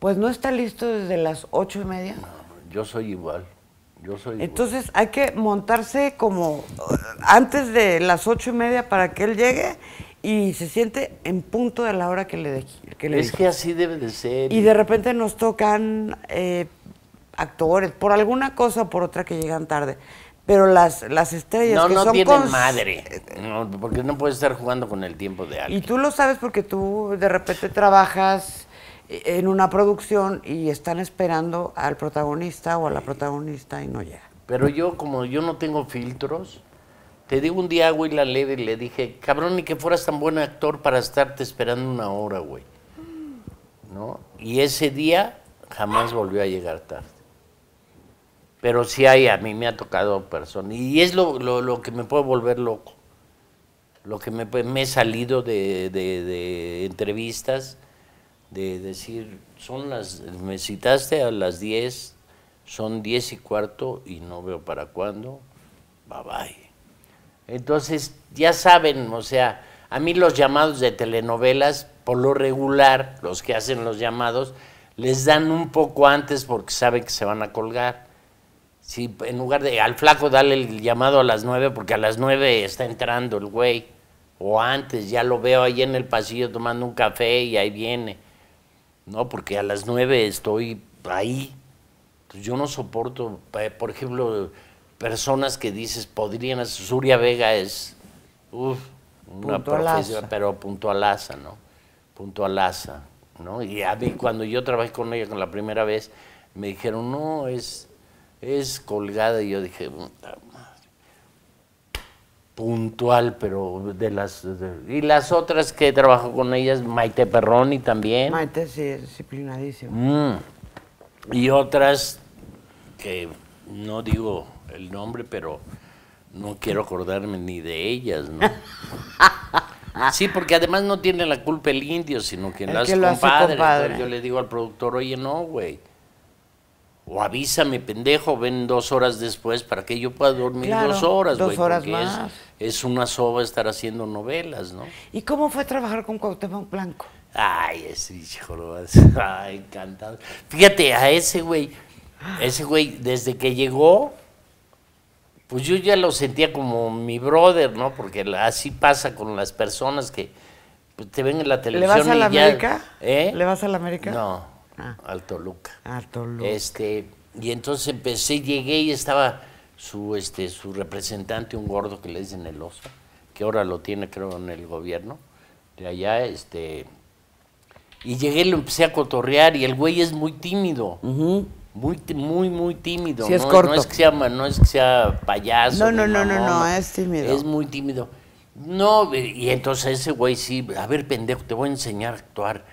Pues no está listo desde las ocho y media. yo soy igual. Yo soy Entonces hay que montarse como eh, antes de las ocho y media para que él llegue y se siente en punto de la hora que le, de, que Es que así debe de ser. Y de repente nos tocan eh, actores, por alguna cosa o por otra que llegan tarde. Pero las, las estrellas no, no tienen madre. porque no puedes estar jugando con el tiempo de alguien. Y tú lo sabes porque tú de repente trabajas en una producción y están esperando al protagonista o a la protagonista y no llega. Pero yo, como yo no tengo filtros, te digo un día la lede y le dije, cabrón, ni que fueras tan buen actor para estarte esperando una hora, güey. ¿No? Y ese día jamás volvió a llegar tarde. Pero sí hay, a mí me ha tocado personas. Y es lo, que me puede volver loco. Lo que me, me he salido de, entrevistas, de decir, son las, me citaste a las 10, son 10 y cuarto y no veo para cuándo, bye bye. Entonces, ya saben, o sea, a mí los llamados de telenovelas, por lo regular, los que hacen los llamados, les dan un poco antes porque saben que se van a colgar. Sí, en lugar de al flaco dale el llamado a las nueve porque a las nueve está entrando el güey. O antes, ya lo veo ahí en el pasillo tomando un café y ahí viene. No, porque a las nueve estoy ahí. Pues yo no soporto, eh, por ejemplo, personas que dices podrían... Suria Vega es uf, una profesora... pero punto asa, ¿no? Punto Puntualaza, ¿no? Y a mí cuando yo trabajé con ella con la primera vez, me dijeron, no, es es colgada y yo dije, puntual, pero de las... y las otras que trabajo con ellas, Maite Perroni también. Maite es disciplinadísima. Mm. Y otras que no digo el nombre, pero no quiero acordarme ni de ellas, ¿no? Sí, porque además no tiene la culpa el indio, sino quien las compadre. Yo le digo al productor, oye, no, güey o avísame, pendejo, ven dos horas después para que yo pueda dormir dos horas, güey. horas más. Es, una soba estar haciendo novelas, ¿no? ¿Y cómo fue trabajar con Cuauhtémoc Blanco? Ay, ese hijo, ay, encantado. Fíjate, a ese güey, ese güey, desde que llegó, pues yo ya lo sentía como mi brother, ¿no? Porque así pasa con las personas que pues, te ven en la televisión. ¿Le vas a la América? ¿Eh? ¿Le vas a la América? No. Ah. al Toluca. Este, y entonces empecé, llegué y estaba su, este, su representante, un gordo que le dicen el oso, que ahora lo tiene creo en el gobierno, de allá, este, y llegué, lo empecé a cotorrear y el güey es muy tímido. Muy, muy, muy tímido. no, no, es que sea, no payaso. No, no, no, no, no, es tímido. Es muy tímido. No, y entonces ese güey sí, a ver, pendejo, te voy a enseñar a actuar.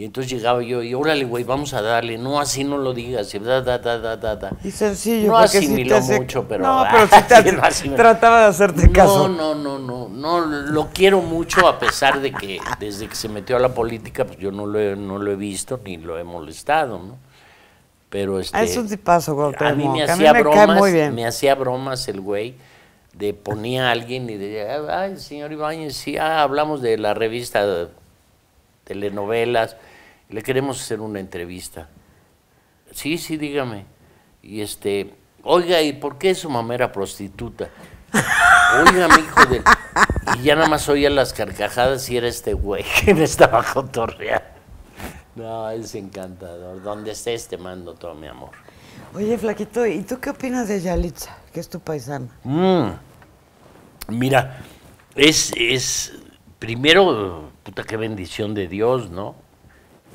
Y entonces llegaba yo y órale, güey, vamos a darle. No, así no lo digas. Da, da, Y sencillo. No asimiló mucho, pero... No, pero trataba de hacerte caso. No, no, no, no, Lo quiero mucho a pesar de que desde que se metió a la política, pues yo no lo he, no lo he visto ni lo he molestado, ¿no? Pero este... Ah, es un tipazo, A mí me hacía bromas, me hacía bromas el güey de ponía a alguien y decía, ay, señor Ibáñez, sí, ah, hablamos de la revista de telenovelas le queremos hacer una entrevista. Sí, sí, dígame. Y este, oiga, ¿y por qué su mamá era prostituta? Oiga, mi hijo de... Y ya nada más oía las carcajadas y era este güey que me estaba cotorreando. No, es encantador. Donde estés te mando todo mi amor. Oye, Flaquito, ¿y tú qué opinas de Yalitza, que es tu paisana? Mm. Mira, es, es, primero, puta, qué bendición de Dios, ¿no?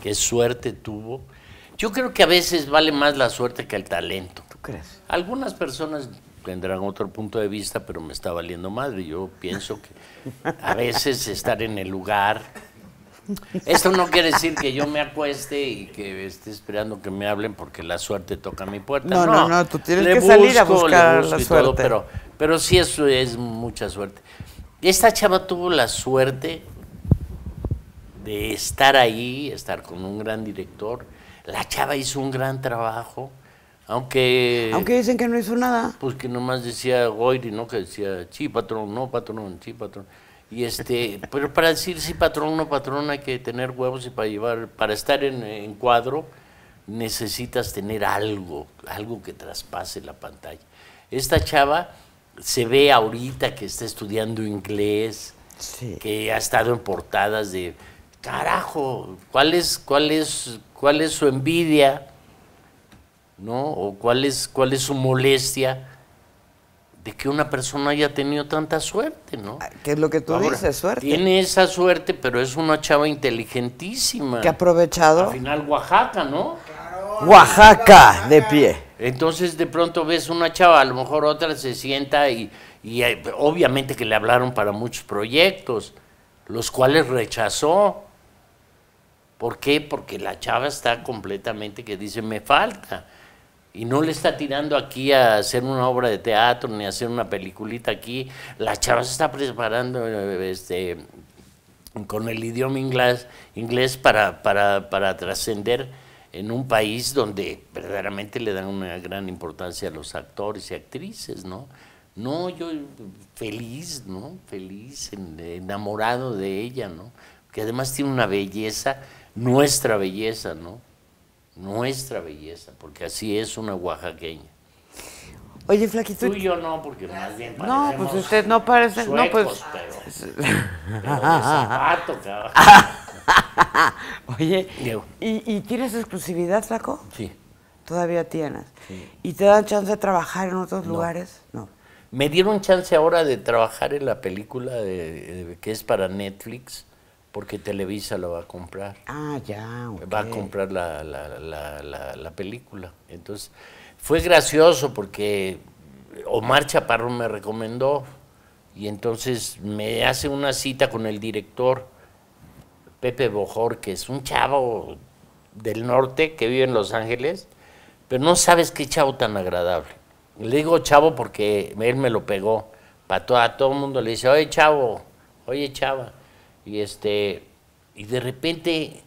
qué suerte tuvo. Yo creo que a veces vale más la suerte que el talento. ¿Tú crees? Algunas personas tendrán otro punto de vista, pero me está valiendo madre. Yo pienso que a veces estar en el lugar. Esto no quiere decir que yo me acueste y que esté esperando que me hablen porque la suerte toca mi puerta. No, no, no, tú tienes que salir a buscar la suerte. pero, pero sí, eso es mucha suerte. Esta chava tuvo la suerte de estar ahí, estar con un gran director. La chava hizo un gran trabajo, aunque... Aunque dicen que no hizo nada. Pues que nomás decía Goyri, ¿no? Que decía, sí, patrón, no, patrón, sí, patrón. Y este, pero para decir sí, patrón, no, patrón, hay que tener huevos y para llevar, para estar en, cuadro necesitas tener algo, algo que traspase la pantalla. Esta chava se ve ahorita que está estudiando inglés, que ha estado en portadas de carajo, ¿cuál es, cuál su envidia? ¿No? ¿O cuál es, su molestia? de que una persona haya tenido tanta suerte, ¿no? Ah, ¿Qué es lo que tú dices, suerte? Tiene esa suerte, pero es una chava inteligentísima. ¿Qué ha aprovechado? Al final Oaxaca, ¿no? Oaxaca, de pie. Entonces de pronto ves una chava, a lo mejor otra se sienta y, y eh, obviamente que le hablaron para muchos proyectos, los cuales rechazó. ¿Por qué? Porque la chava está completamente que dice, me falta. Y no le está tirando aquí a hacer una obra de teatro ni a hacer una peliculita aquí. La chava se está preparando este, con el idioma inglés, inglés para, para, para trascender en un país donde verdaderamente le dan una gran importancia a los actores y actrices, ¿no? No, yo feliz, ¿no? Feliz, enamorado de ella, ¿no? Que además tiene una belleza nuestra belleza, ¿no? Nuestra belleza, porque así es una oaxaqueña. Oye, Flaquito. Tú y yo no, porque más bien No, pues usted no parece. no, pues. Pero, cabrón. Oye, ¿y, tienes exclusividad, Flaco? Sí. Todavía tienes. ¿Y te dan chance de trabajar en otros lugares? No. Me dieron chance ahora de trabajar en la película de, que es para Netflix porque Televisa lo va a comprar. Ah, ya. Va a comprar la, película. Entonces, fue gracioso porque Omar Chaparro me recomendó y entonces me hace una cita con el director, Pepe Bojor, que es un chavo del norte que vive en Los Ángeles, pero no sabes qué chavo tan agradable. Le digo chavo porque él me lo pegó. Para a todo el mundo le dice, oye chavo, oye chava. Y, este, y de repente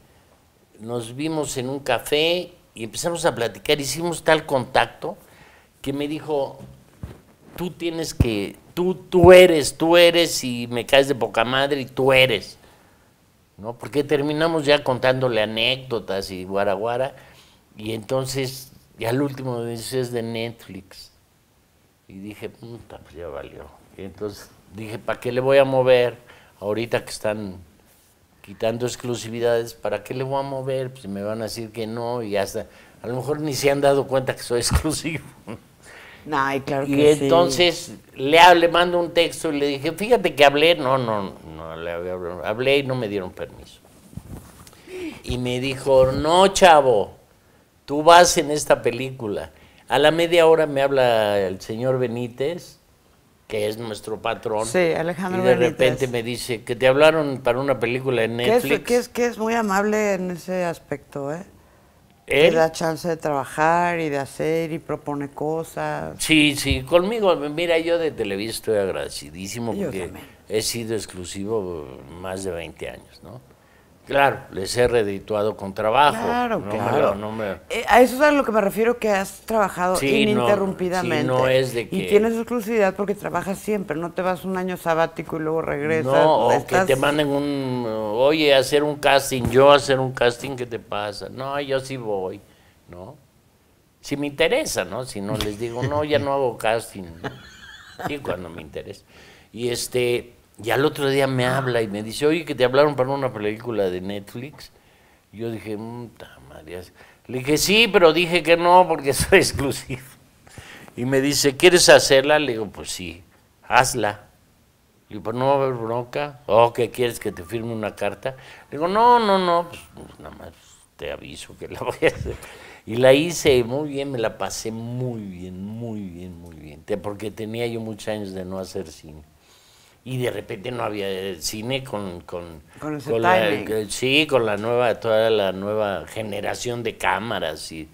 nos vimos en un café y empezamos a platicar, hicimos tal contacto que me dijo, tú tienes que, tú, tú eres, tú eres y me caes de poca madre y tú eres. ¿No? Porque terminamos ya contándole anécdotas y guaraguara. Y entonces, y al último me dice, es de Netflix. Y dije, puta, pues ya valió. Y entonces dije, ¿para qué le voy a mover? ahorita que están quitando exclusividades, ¿para qué le voy a mover? Pues me van a decir que no y hasta, a lo mejor ni se han dado cuenta que soy exclusivo. claro y entonces le, le mando un texto y le dije, fíjate que hablé, no, no, no, le hablé, hablé y no me dieron permiso. Y me dijo, no, chavo, tú vas en esta película. A la media hora me habla el señor Benítez que es nuestro patrón. Sí, Alejandro. Y de repente me dice que te hablaron para una película en Netflix. Que es, que es, muy amable en ese aspecto, ¿eh? da chance de trabajar y de hacer y propone cosas. Sí, sí, conmigo, mira, yo de Televisa estoy agradecidísimo porque he sido exclusivo más de 20 años, ¿no? Claro, les he redituado con trabajo. Claro, claro. Eh, a eso es a lo que me refiero, que has trabajado ininterrumpidamente. sí, no es de Y tienes exclusividad porque trabajas siempre, no te vas un año sabático y luego regresas. No, que te manden un, oye, hacer un casting, yo hacer un casting, ¿qué te pasa? No, yo sí voy, ¿no? Si me interesa, ¿no? Si no les digo, no, ya no hago casting. Y cuando me interesa. Y este, y al otro día me ah. habla y me dice, oye, que te hablaron para una película de Netflix. yo dije, mm, madre. Le dije, sí, pero dije que no porque soy exclusivo. Y me dice, ¿quieres hacerla? Le digo, pues sí, hazla. Le digo, pues no va haber bronca. ¿O oh, qué quieres que te firme una carta? Le digo, no, no, no, pues, pues nada más te aviso que la voy a hacer. Y la hice muy bien, me la pasé muy bien, muy bien, muy bien. Porque tenía yo muchos años de no hacer cine y de repente no había cine con, con, con, la, sí, con la nueva, toda la nueva generación de cámaras y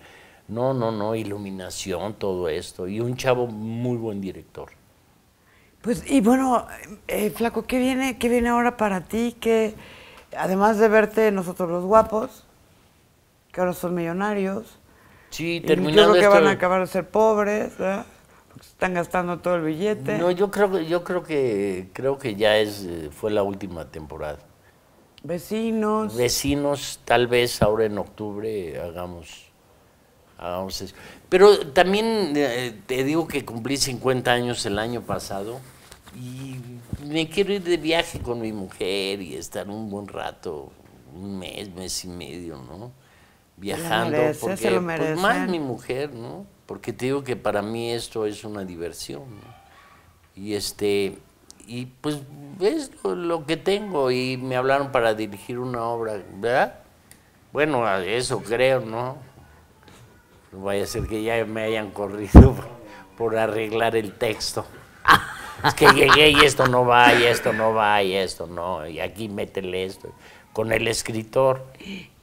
no, no, no, iluminación, todo esto, y un chavo muy buen director. Pues, y bueno, eh, Flaco, ¿qué viene, ¿qué viene ahora para ti? Que además de verte nosotros los guapos, que ahora son millonarios, sí, terminando que van a acabar de ser pobres, ¿verdad? están gastando todo el billete. No, yo creo que yo creo que creo que ya es eh, fue la última temporada. Vecinos. Vecinos, tal vez ahora en octubre hagamos eso. Pero también eh, te digo que cumplí 50 años el año pasado y me quiero ir de viaje con mi mujer y estar un buen rato, un mes, mes y medio, ¿no? Viajando pues, más mi mujer, ¿no? porque te digo que para mí esto es una diversión. Y este y pues es lo, que tengo y me hablaron para dirigir una obra, ¿verdad? Bueno, eso creo, ¿no? Pues vaya a ser que ya me hayan corrido por, arreglar el texto. Es que llegué y esto no va, y esto no va, y esto no, y aquí métele esto. Con el escritor.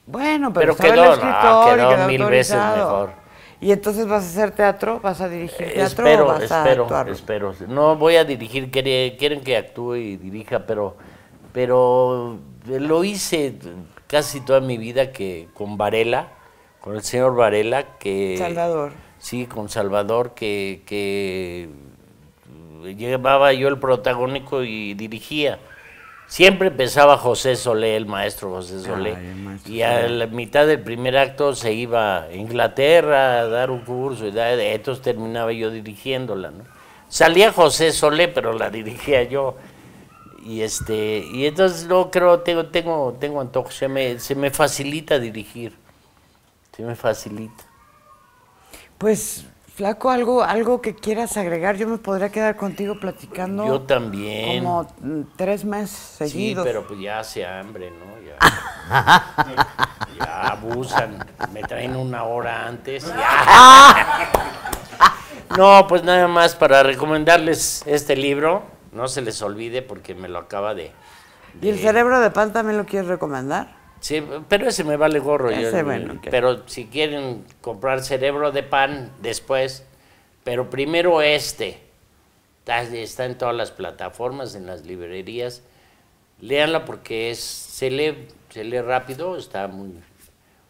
Bueno, pero, quedó, quedó mil veces mejor. ¿Y entonces vas a hacer teatro? ¿Vas a dirigir teatro espero, o vas espero, a actuar? Espero, No voy a dirigir, quieren que actúe y dirija, pero, pero lo hice casi toda mi vida que con Varela, con el señor Varela, que... Salvador. Sí, con Salvador, que, que llevaba yo el protagónico y dirigía. Siempre empezaba José Solé, el maestro José Solé, y a la mitad del primer acto se iba a Inglaterra a dar un curso, y entonces terminaba yo dirigiéndola. ¿no? Salía José Solé, pero la dirigía yo. Y este y entonces no creo, tengo, tengo, tengo antojo, se me, se me facilita dirigir, se me facilita. Pues Flaco, algo, algo que quieras agregar, yo me podría quedar contigo platicando. Yo también. Como mm, tres meses seguidos. Sí, pero pues ya hace hambre, ¿no? Ya, abusan, me traen una hora antes. No, pues nada más para recomendarles este libro, no se les olvide porque me lo acaba de, de... ¿Y el cerebro de pan también lo quieres recomendar? Sí, pero ese me vale gorro. Pero si quieren comprar cerebro de pan después, pero primero este. Está, en todas las plataformas, en las librerías. Léanla porque es, se, lee, se lee rápido, está muy...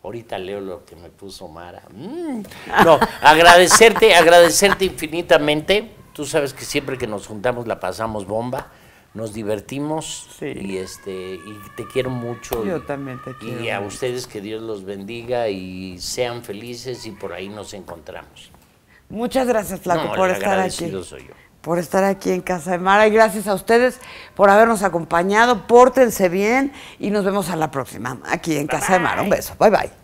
Ahorita leo lo que me puso Mara. Mm. No, agradecerte, agradecerte infinitamente. Tú sabes que siempre que nos juntamos la pasamos bomba nos divertimos y este y te quiero mucho. Yo también te quiero. Y a ustedes que Dios los bendiga y sean felices y por ahí nos encontramos. Muchas gracias, Flaco, por estar aquí. Soy yo. Por estar aquí en Casa de Mara y gracias a ustedes por habernos acompañado. Pórtense bien y nos vemos a la próxima aquí en Casa de Mara. Un beso. Bye bye.